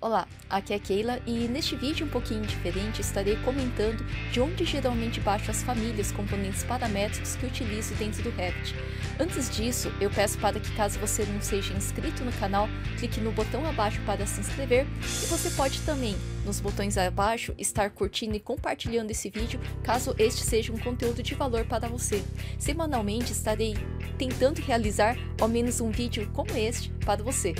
Olá, aqui é Keila e neste vídeo um pouquinho diferente estarei comentando de onde geralmente baixo as famílias componentes paramétricos que utilizo dentro do Revit. Antes disso, eu peço para que caso você não seja inscrito no canal, clique no botão abaixo para se inscrever e você pode também, nos botões abaixo, estar curtindo e compartilhando esse vídeo caso este seja um conteúdo de valor para você. Semanalmente estarei tentando realizar ao menos um vídeo como este para você.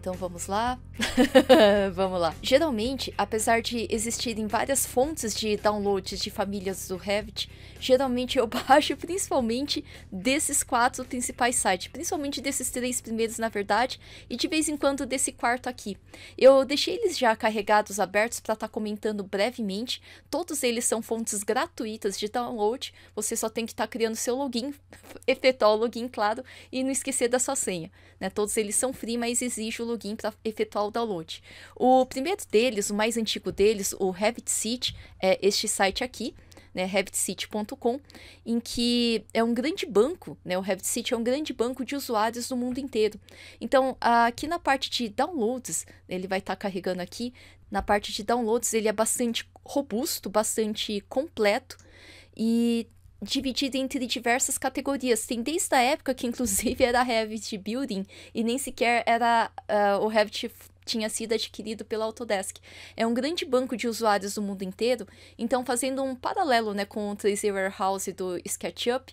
Então vamos lá? vamos lá. Geralmente, apesar de existirem várias fontes de downloads de famílias do Revit, geralmente eu baixo principalmente desses quatro principais sites, principalmente desses três primeiros, na verdade, e de vez em quando desse quarto aqui. Eu deixei eles já carregados abertos para estar tá comentando brevemente. Todos eles são fontes gratuitas de download, você só tem que estar tá criando seu login, efetuar o login, claro, e não esquecer da sua senha. Né? Todos eles são free, mas exige o login plugin para efetuar o download. O primeiro deles, o mais antigo deles, o Revit City, é este site aqui, né, RevitCity.com, em que é um grande banco, né, o City é um grande banco de usuários do mundo inteiro. Então, aqui na parte de downloads, né, ele vai estar tá carregando aqui, na parte de downloads ele é bastante robusto, bastante completo e dividida entre diversas categorias. Tem desde a época que, inclusive, era Revit Building e nem sequer era uh, o Revit tinha sido adquirido pela Autodesk. É um grande banco de usuários do mundo inteiro, então fazendo um paralelo né, com o 3D Warehouse do SketchUp,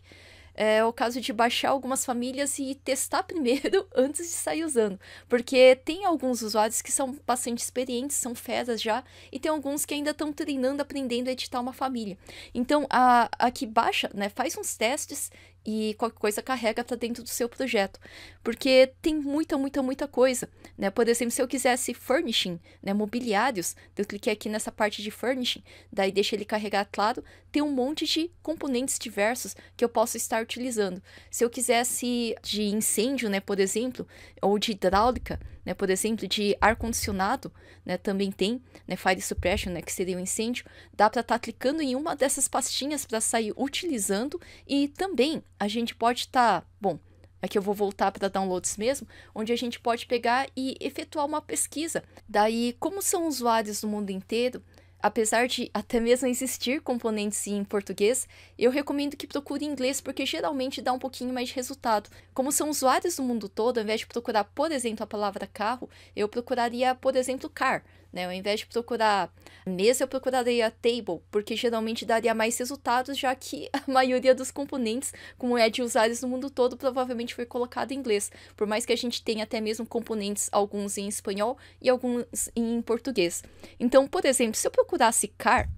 é o caso de baixar algumas famílias e testar primeiro antes de sair usando. Porque tem alguns usuários que são bastante experientes, são feras já, e tem alguns que ainda estão treinando, aprendendo a editar uma família. Então, a, a que baixa, né, faz uns testes e qualquer coisa carrega para tá dentro do seu projeto, porque tem muita, muita, muita coisa, né? Por exemplo, se eu quisesse furnishing, né, mobiliários, eu cliquei aqui nessa parte de furnishing, daí deixa ele carregar, claro, tem um monte de componentes diversos que eu posso estar utilizando. Se eu quisesse de incêndio, né, por exemplo, ou de hidráulica, né? Por exemplo, de ar-condicionado, né? também tem né? fire suppression, né? que seria um incêndio. Dá para estar tá clicando em uma dessas pastinhas para sair utilizando. E também a gente pode estar, tá, bom, aqui é eu vou voltar para downloads mesmo, onde a gente pode pegar e efetuar uma pesquisa. Daí, como são usuários do mundo inteiro, Apesar de até mesmo existir componentes em português, eu recomendo que procure em inglês porque geralmente dá um pouquinho mais de resultado. Como são usuários do mundo todo, ao invés de procurar, por exemplo, a palavra carro, eu procuraria, por exemplo, car. Né? Ao invés de procurar mesa, eu procuraria table, porque geralmente daria mais resultados, já que a maioria dos componentes, como é de usares no mundo todo, provavelmente foi colocado em inglês. Por mais que a gente tenha até mesmo componentes, alguns em espanhol e alguns em português. Então, por exemplo, se eu procurasse car,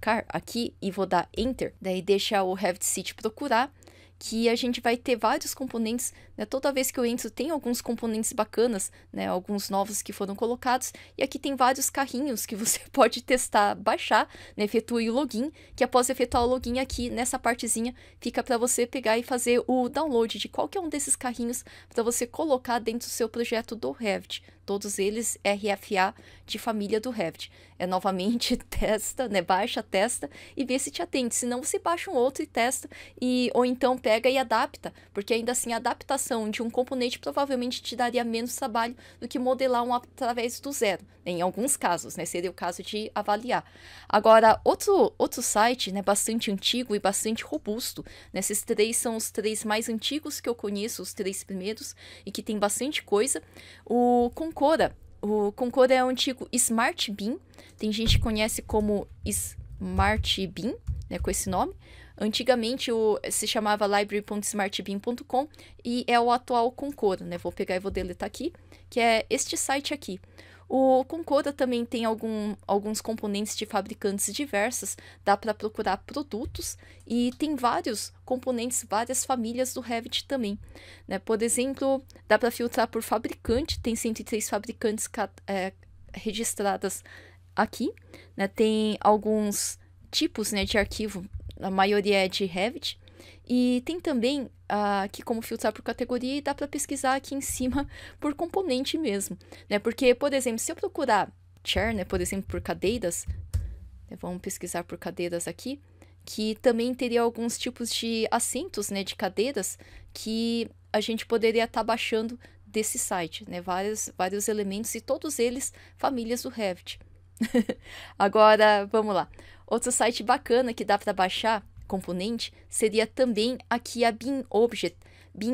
car aqui e vou dar enter, daí deixa o have seat procurar que a gente vai ter vários componentes, né? Toda vez que eu entro tem alguns componentes bacanas, né? Alguns novos que foram colocados, e aqui tem vários carrinhos que você pode testar, baixar, né? efetue o login, que após efetuar o login aqui nessa partezinha, fica para você pegar e fazer o download de qualquer um desses carrinhos para você colocar dentro do seu projeto do Revit, todos eles RFA de família do Revit. É novamente testa, né? Baixa, testa e vê se te atende. Se não, você baixa um outro e testa, e, ou então pega e adapta, porque ainda assim a adaptação de um componente provavelmente te daria menos trabalho do que modelar um através do zero, em alguns casos, né? Seria o caso de avaliar. Agora, outro, outro site, né? Bastante antigo e bastante robusto, né? Esses três são os três mais antigos que eu conheço, os três primeiros, e que tem bastante coisa. O Concord Concora, o Concora é o antigo Smart Bean. Tem gente que conhece como Smart Bean, né, com esse nome. Antigamente o, se chamava library.smartbean.com e é o atual Concora, né? Vou pegar e vou deletar aqui, que é este site aqui. O Concorda também tem algum, alguns componentes de fabricantes diversas. dá para procurar produtos e tem vários componentes, várias famílias do Revit também. Né? Por exemplo, dá para filtrar por fabricante, tem 103 fabricantes é, registradas aqui, né? tem alguns tipos né, de arquivo, a maioria é de Revit, e tem também uh, ah, aqui como filtrar por categoria e dá para pesquisar aqui em cima por componente mesmo, né? Porque, por exemplo, se eu procurar chair, né, por exemplo, por cadeiras, né, vamos pesquisar por cadeiras aqui, que também teria alguns tipos de assentos, né, de cadeiras que a gente poderia estar tá baixando desse site, né? Vários, vários elementos e todos eles famílias do Revit. Agora, vamos lá. Outro site bacana que dá para baixar componente seria também aqui a BinObject.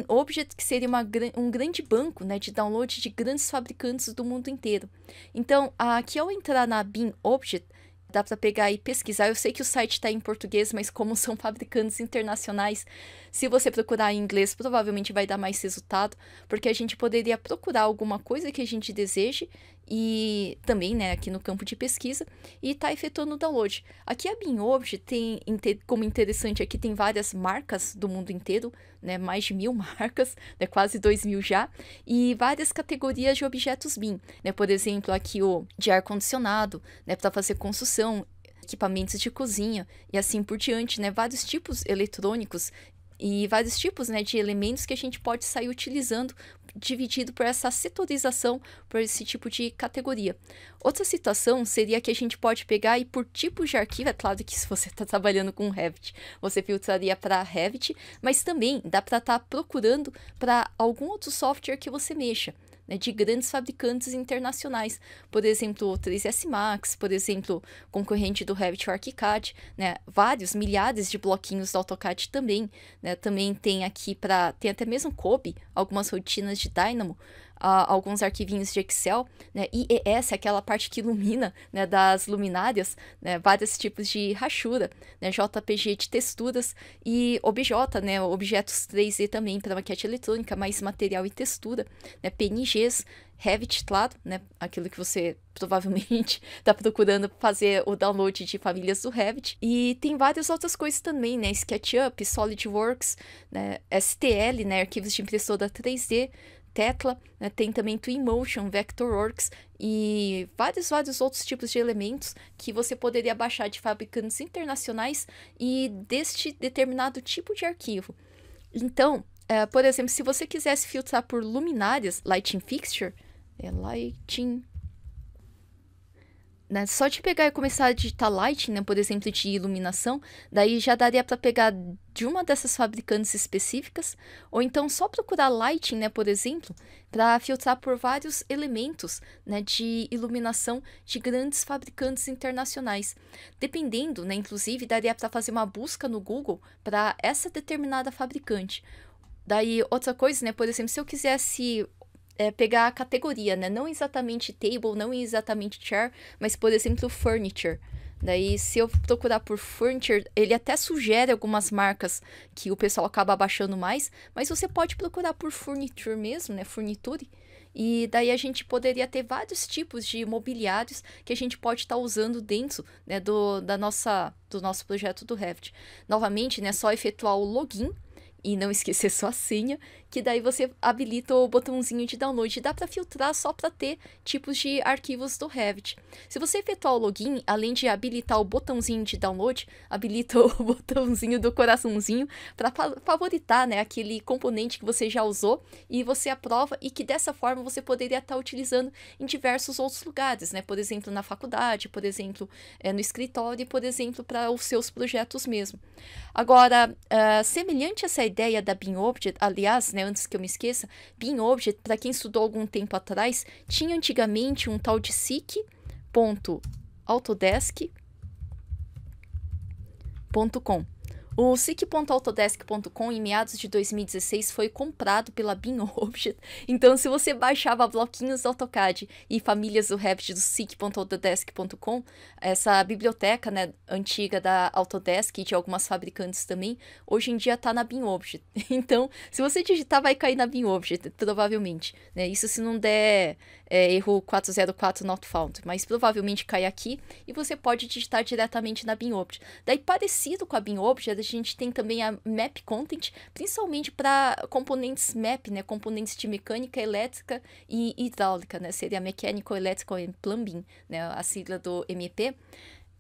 Object que seria uma, um grande banco né, de download de grandes fabricantes do mundo inteiro. Então, aqui ao entrar na Object dá para pegar e pesquisar. Eu sei que o site está em português, mas como são fabricantes internacionais, se você procurar em inglês, provavelmente vai dar mais resultado, porque a gente poderia procurar alguma coisa que a gente deseje e também né, aqui no campo de pesquisa e está efetuando o download. Aqui a hoje tem, como interessante aqui, tem várias marcas do mundo inteiro, né, mais de mil marcas, né, quase dois mil já, e várias categorias de objetos BIM. Né, por exemplo, aqui o de ar-condicionado, né, para fazer construção, equipamentos de cozinha e assim por diante, né, vários tipos eletrônicos e vários tipos né, de elementos que a gente pode sair utilizando dividido por essa setorização, por esse tipo de categoria. Outra situação seria que a gente pode pegar e por tipo de arquivo, é claro que se você está trabalhando com Revit, você filtraria para Revit, mas também dá para estar tá procurando para algum outro software que você mexa né, de grandes fabricantes internacionais, por exemplo, o 3S Max, por exemplo, concorrente do Revit ArchiCAD, né, vários milhares de bloquinhos do AutoCAD também, né, também tem aqui para tem até mesmo Kobe, algumas rotinas de Dynamo, uh, alguns arquivinhos de Excel, né? IES, é aquela parte que ilumina, né, das luminárias, né, vários tipos de rachura, né, JPG de texturas e OBJ, né, objetos 3D também para maquete eletrônica, mais material e textura, né, PNGs, Revit, claro, né? Aquilo que você provavelmente está procurando fazer o download de famílias do Revit. E tem várias outras coisas também, né? SketchUp, SolidWorks, né? STL, né? Arquivos de impressora 3D, Tetla, né, tem também Twinmotion, Vectorworks e vários, vários outros tipos de elementos que você poderia baixar de fabricantes internacionais e deste determinado tipo de arquivo. Então, uh, por exemplo, se você quisesse filtrar por luminárias, Lighting Fixture, é Lighting né, só de pegar e começar a digitar lighting, né, por exemplo, de iluminação, daí já daria para pegar de uma dessas fabricantes específicas, ou então só procurar lighting, né, por exemplo, para filtrar por vários elementos né, de iluminação de grandes fabricantes internacionais. Dependendo, né, inclusive, daria para fazer uma busca no Google para essa determinada fabricante. Daí, outra coisa, né? Por exemplo, se eu quisesse é, pegar a categoria, né? Não exatamente table, não exatamente chair, mas, por exemplo, furniture. Daí, se eu procurar por furniture, ele até sugere algumas marcas que o pessoal acaba baixando mais, mas você pode procurar por furniture mesmo, né? Furniture. E daí a gente poderia ter vários tipos de mobiliários que a gente pode estar tá usando dentro né, do, da nossa, do nosso projeto do Revit. Novamente, né, só efetuar o login e não esquecer sua senha que daí você habilita o botãozinho de download. Dá para filtrar só para ter tipos de arquivos do Revit. Se você efetuar o login, além de habilitar o botãozinho de download, habilita o botãozinho do coraçãozinho para favoritar né, aquele componente que você já usou e você aprova e que dessa forma você poderia estar tá utilizando em diversos outros lugares, né? Por exemplo, na faculdade, por exemplo, é, no escritório, por exemplo, para os seus projetos mesmo. Agora, uh, semelhante a essa ideia da BIM Object, aliás, né, né, antes que eu me esqueça, Beam para quem estudou algum tempo atrás, tinha antigamente um tal de seek.autodesk.com. O SIC.autodesk.com em meados de 2016 foi comprado pela Bin então se você baixava bloquinhos do AutoCAD e famílias do Revit do SIC.autodesk.com, essa biblioteca né, antiga da Autodesk e de algumas fabricantes também, hoje em dia está na Bin Então, se você digitar, vai cair na Bin provavelmente. Né? Isso se não der é, erro 404 not found, mas provavelmente cai aqui e você pode digitar diretamente na Bin Daí, parecido com a Bin Object, gente tem também a Map Content, principalmente para componentes MAP, né? Componentes de mecânica, elétrica e hidráulica, né? Seria Mecânico, Elétrico e Plumbing, né? A sigla do MEP.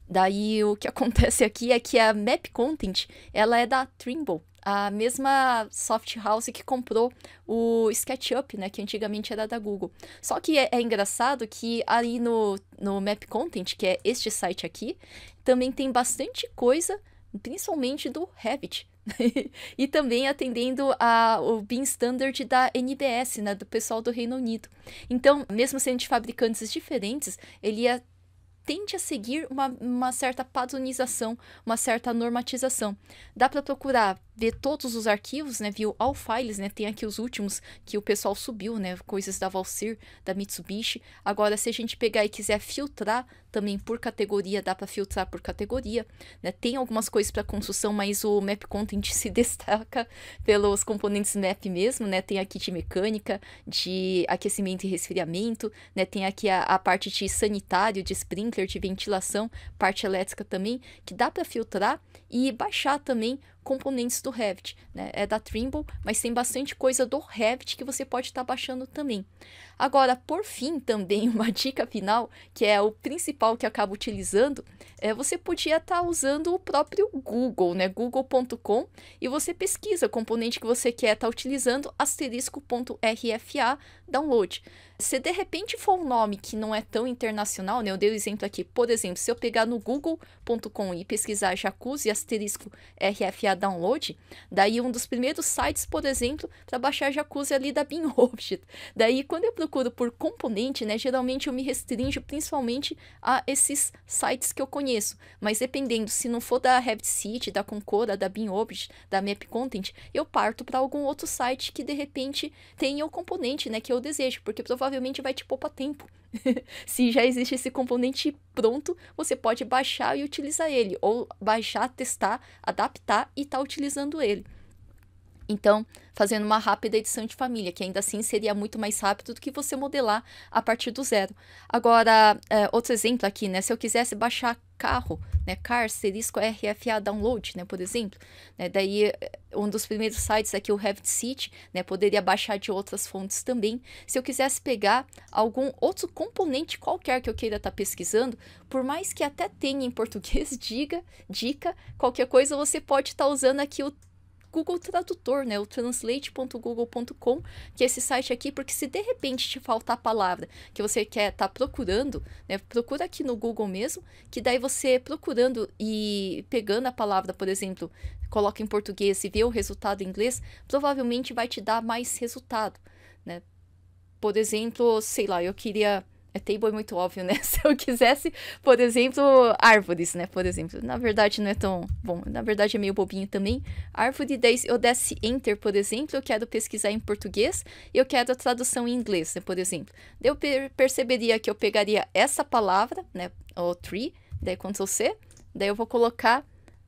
Daí o que acontece aqui é que a Map Content, ela é da Trimble, a mesma soft house que comprou o SketchUp, né, que antigamente era da Google. Só que é, é, engraçado que ali no, no Map Content, que é este site aqui, também tem bastante coisa principalmente do Revit. e também atendendo ao BIM Standard da NBS, né, do pessoal do Reino Unido. Então, mesmo sendo de fabricantes diferentes, ele ia tende a seguir uma, uma certa padronização, uma certa normatização. Dá para procurar ver todos os arquivos, né? Viu all files, né? Tem aqui os últimos que o pessoal subiu, né? Coisas da Valsir, da Mitsubishi. Agora, se a gente pegar e quiser filtrar também por categoria, dá para filtrar por categoria, né? Tem algumas coisas para construção, mas o Map Content se destaca pelos componentes Map mesmo, né? Tem aqui de mecânica, de aquecimento e resfriamento, né? Tem aqui a, a parte de sanitário, de sprinkler, de ventilação, parte elétrica também, que dá para filtrar e baixar também componentes do Revit, né? É da Trimble, mas tem bastante coisa do Revit que você pode estar tá baixando também. Agora, por fim, também uma dica final, que é o principal que eu acabo utilizando, é você podia estar tá usando o próprio Google, né? google.com e você pesquisa o componente que você quer estar tá utilizando asterisco.rfa download. Se de repente for um nome que não é tão internacional, né? Eu dei o um exemplo aqui, por exemplo, se eu pegar no Google google.com e pesquisar jacuzzi asterisco RFA download, daí um dos primeiros sites, por exemplo, para baixar jacuzzi ali da Bin Daí quando eu procuro por componente, né, geralmente eu me restringo principalmente a esses sites que eu conheço, mas dependendo se não for da Rabbit City, da Concora, da Bin da Map Content, eu parto para algum outro site que de repente tenha o componente, né, que eu desejo, porque provavelmente vai te poupar tempo. Se já existe esse componente pronto, você pode baixar e utilizar ele, ou baixar, testar, adaptar e estar tá utilizando ele. Então, fazendo uma rápida edição de família, que ainda assim seria muito mais rápido do que você modelar a partir do zero. Agora, é, outro exemplo aqui, né? Se eu quisesse baixar carro, né? Car, RFA Download, né? Por exemplo. Né? Daí, eh, um dos primeiros sites aqui, o Revit City, né? Poderia baixar de outras fontes também. Se eu quisesse pegar algum outro componente qualquer que eu queira estar tá pesquisando, por mais que até tenha em português, diga, dica, qualquer coisa, você pode estar tá usando aqui o Google Tradutor, né? O translate.google.com, que é esse site aqui, porque se de repente te faltar a palavra que você quer estar tá procurando, né? Procura aqui no Google mesmo, que daí você procurando e pegando a palavra, por exemplo, coloca em português e vê o resultado em inglês, provavelmente vai te dar mais resultado, né? Por exemplo, sei lá, eu queria é table é muito óbvio, né? Se eu quisesse, por exemplo, árvores, né? Por exemplo. Na verdade, não é tão bom. Na verdade, é meio bobinho também. Árvore 10, eu desse enter, por exemplo, eu quero pesquisar em português e eu quero a tradução em inglês, né? Por exemplo. Eu per perceberia que eu pegaria essa palavra, né? O tree, daí Ctrl C. Daí eu vou colocar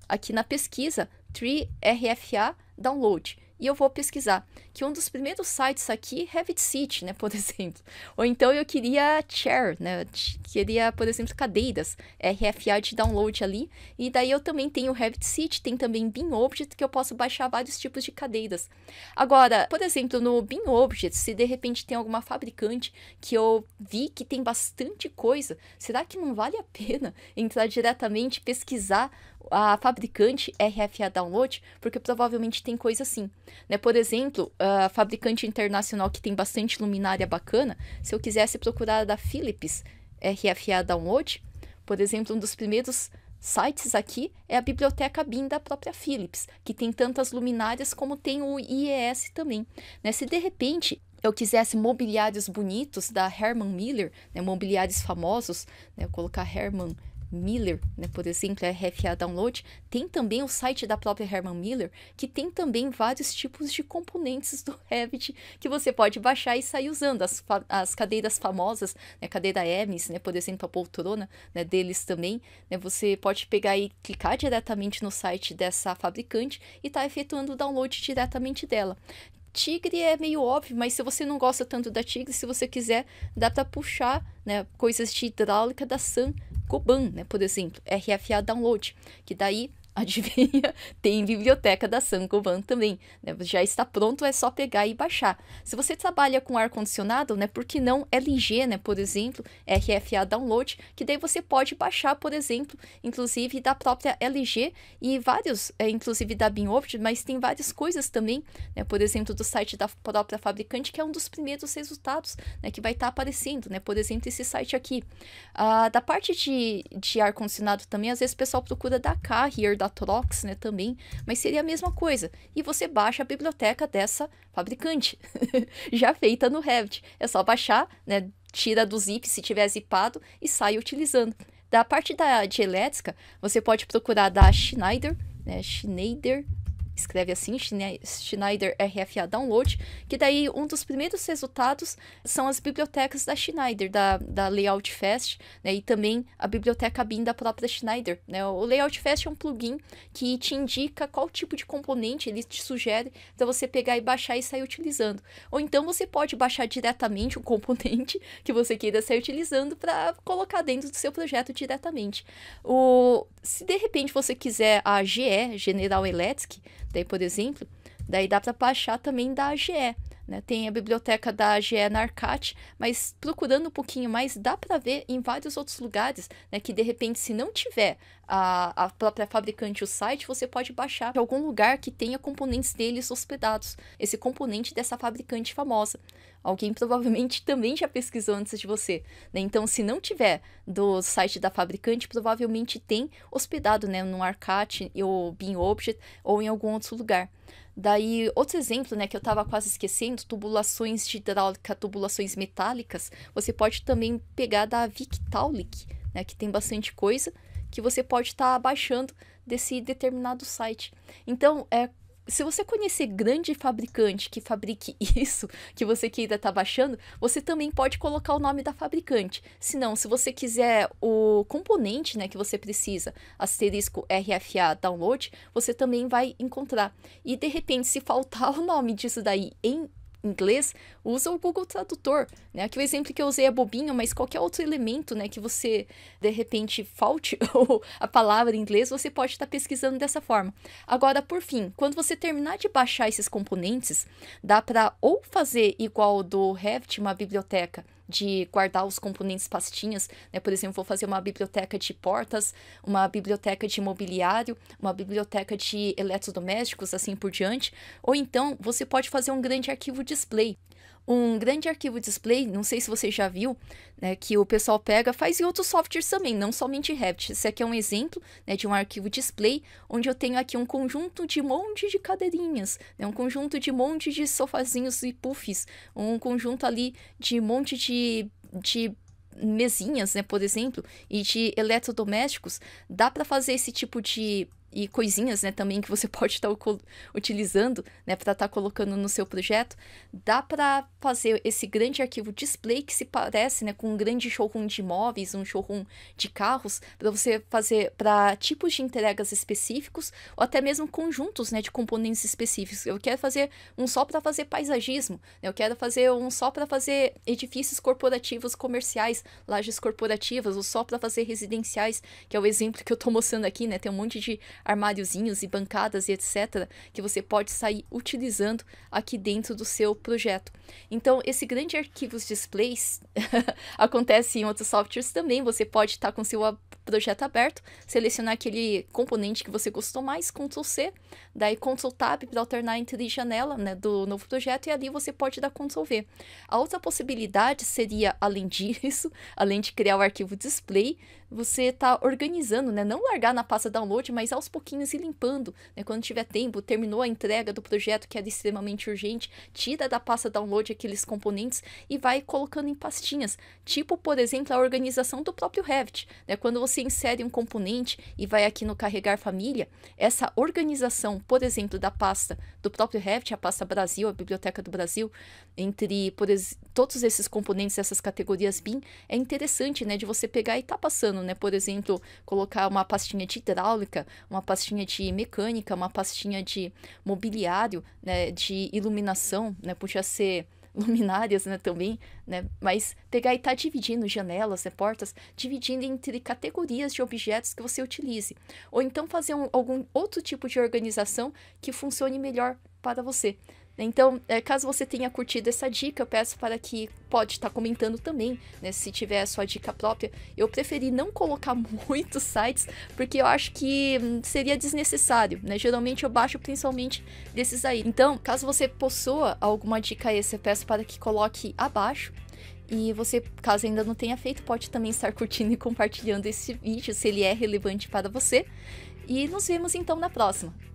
aqui na pesquisa, tree RFA download. E eu vou pesquisar que um dos primeiros sites aqui Heavy Revit City, né, por exemplo. Ou então eu queria chair, né, queria, por exemplo, cadeiras, RFA de download ali. E daí eu também tenho Revit City, tem também BIM Object, que eu posso baixar vários tipos de cadeiras. Agora, por exemplo, no BIM Object, se de repente tem alguma fabricante que eu vi que tem bastante coisa, será que não vale a pena entrar diretamente, pesquisar a fabricante RFA Download, porque provavelmente tem coisa assim. Né? Por exemplo, ah, ah, fabricante internacional que tem bastante luminária bacana, se eu quisesse procurar da Philips RFA Download, por exemplo, um dos primeiros sites aqui é a biblioteca BIM da própria Philips, que tem tantas luminárias como tem o IES também. Né? Se de repente eu quisesse mobiliários bonitos da Herman Miller, né? mobiliários famosos, né? colocar Herman Miller, né, por exemplo, é a RFA Download, tem também o site da própria Herman Miller, que tem também vários tipos de componentes do Revit que você pode baixar e sair usando. As, as cadeiras famosas, né, cadeira Hermes, né, por exemplo, a poltrona né, deles também, né, você pode pegar e clicar diretamente no site dessa fabricante e estar tá efetuando o download diretamente dela. Tigre é meio óbvio, mas se você não gosta tanto da Tigre, se você quiser, dá para puxar né, coisas de hidráulica da Sun Koban, né, por exemplo, RFA Download, que daí Adivinha? Tem biblioteca da Sankoban também, né? Já está pronto, é só pegar e baixar. Se você trabalha com ar-condicionado, né? Por que não LG, né? Por exemplo, RFA Download, que daí você pode baixar, por exemplo, inclusive da própria LG e vários, é, inclusive da Binhoft, mas tem várias coisas também, né? Por exemplo, do site da própria fabricante, que é um dos primeiros resultados, né? Que vai estar tá aparecendo, né? Por exemplo, esse site aqui. Ah, da parte de, de ar-condicionado também, às vezes o pessoal procura da Carrier, da Trox, né, também, mas seria a mesma coisa. E você baixa a biblioteca dessa fabricante, já feita no Revit. É só baixar, né, tira do zip se tiver zipado e sai utilizando. Da parte da, de elétrica, você pode procurar da Schneider, né, Schneider, escreve assim, Schneider RFA Download, que daí um dos primeiros resultados são as bibliotecas da Schneider, da, da Layout Fest, né, e também a biblioteca BIM da própria Schneider. Né? O Layout Fest é um plugin que te indica qual tipo de componente ele te sugere para você pegar e baixar e sair utilizando. Ou então você pode baixar diretamente o um componente que você queira sair utilizando para colocar dentro do seu projeto diretamente. O... Se de repente você quiser a GE, General Electric, Daí, por exemplo, daí dá para baixar também da AGE. Né? Tem a biblioteca da AGE na Arcate, mas procurando um pouquinho mais, dá para ver em vários outros lugares né, que, de repente, se não tiver a, a própria fabricante o site, você pode baixar de algum lugar que tenha componentes deles hospedados, esse componente dessa fabricante famosa. Alguém provavelmente também já pesquisou antes de você. Né? Então, se não tiver do site da fabricante, provavelmente tem hospedado né, no Arcat ou Beam Object ou em algum outro lugar. Daí, outro exemplo, né, que eu estava quase esquecendo, tubulações de hidráulica, tubulações metálicas, você pode também pegar da Victaulic, né, que tem bastante coisa que você pode estar tá baixando desse determinado site. Então, é se você conhecer grande fabricante que fabrique isso que você queira estar tá baixando, você também pode colocar o nome da fabricante. Se não, se você quiser o componente né, que você precisa, asterisco RFA download, você também vai encontrar. E de repente, se faltar o nome disso daí em inglês, usa o Google Tradutor, né? Aqui o exemplo que eu usei é bobinho, mas qualquer outro elemento, né, que você de repente falte ou a palavra em inglês, você pode estar tá pesquisando dessa forma. Agora, por fim, quando você terminar de baixar esses componentes, dá para ou fazer igual do Revit, uma biblioteca, de guardar os componentes pastinhas, né? Por exemplo, vou fazer uma biblioteca de portas, uma biblioteca de mobiliário, uma biblioteca de eletrodomésticos, assim por diante. Ou então, você pode fazer um grande arquivo display, um grande arquivo display, não sei se você já viu, né, que o pessoal pega, faz em outros softwares também, não somente Revit. Esse aqui é um exemplo né, de um arquivo display, onde eu tenho aqui um conjunto de monte de cadeirinhas, né, um conjunto de monte de sofazinhos e puffs, um conjunto ali de monte de, de mesinhas, né, por exemplo, e de eletrodomésticos. Dá para fazer esse tipo de e coisinhas, né, também que você pode estar utilizando, né, para estar tá colocando no seu projeto, dá para fazer esse grande arquivo display que se parece, né, com um grande showroom de imóveis, um showroom de carros, para você fazer para tipos de entregas específicos ou até mesmo conjuntos, né, de componentes específicos. Eu quero fazer um só para fazer paisagismo, né, eu quero fazer um só para fazer edifícios corporativos comerciais, lajes corporativas, ou só para fazer residenciais, que é o exemplo que eu estou mostrando aqui, né, tem um monte de armáriozinhos e bancadas e etc., que você pode sair utilizando aqui dentro do seu projeto. Então, esse grande arquivo displays acontece em outros softwares também. Você pode estar tá com seu projeto aberto, selecionar aquele componente que você gostou mais, Ctrl C, daí Ctrl Tab para alternar entre janela né, do novo projeto e ali você pode dar Ctrl V. A outra possibilidade seria, além disso, além de criar o arquivo display, você tá organizando, né? Não largar na pasta download, mas aos pouquinhos ir limpando, né? Quando tiver tempo, terminou a entrega do projeto que era extremamente urgente, tira da pasta download aqueles componentes e vai colocando em pastinhas. Tipo, por exemplo, a organização do próprio Revit, né? Quando você insere um componente e vai aqui no carregar família, essa organização, por exemplo, da pasta do próprio Revit, a pasta Brasil, a Biblioteca do Brasil, entre por, todos esses componentes, essas categorias BIM, é interessante, né? De você pegar e tá passando né? Por exemplo, colocar uma pastinha de hidráulica, uma pastinha de mecânica, uma pastinha de mobiliário, né? De iluminação, né? Podia ser luminárias, né, também, né, mas pegar e estar tá dividindo janelas, né, portas, dividindo entre categorias de objetos que você utilize, ou então fazer um, algum outro tipo de organização que funcione melhor para você, então, é, caso você tenha curtido essa dica, eu peço para que pode estar comentando também, né? Se tiver a sua dica própria. Eu preferi não colocar muitos sites, porque eu acho que hum, seria desnecessário, né? Geralmente eu baixo principalmente desses aí. Então, caso você possua alguma dica extra, eu peço para que coloque abaixo. E você, caso ainda não tenha feito, pode também estar curtindo e compartilhando esse vídeo, se ele é relevante para você. E nos vemos então na próxima.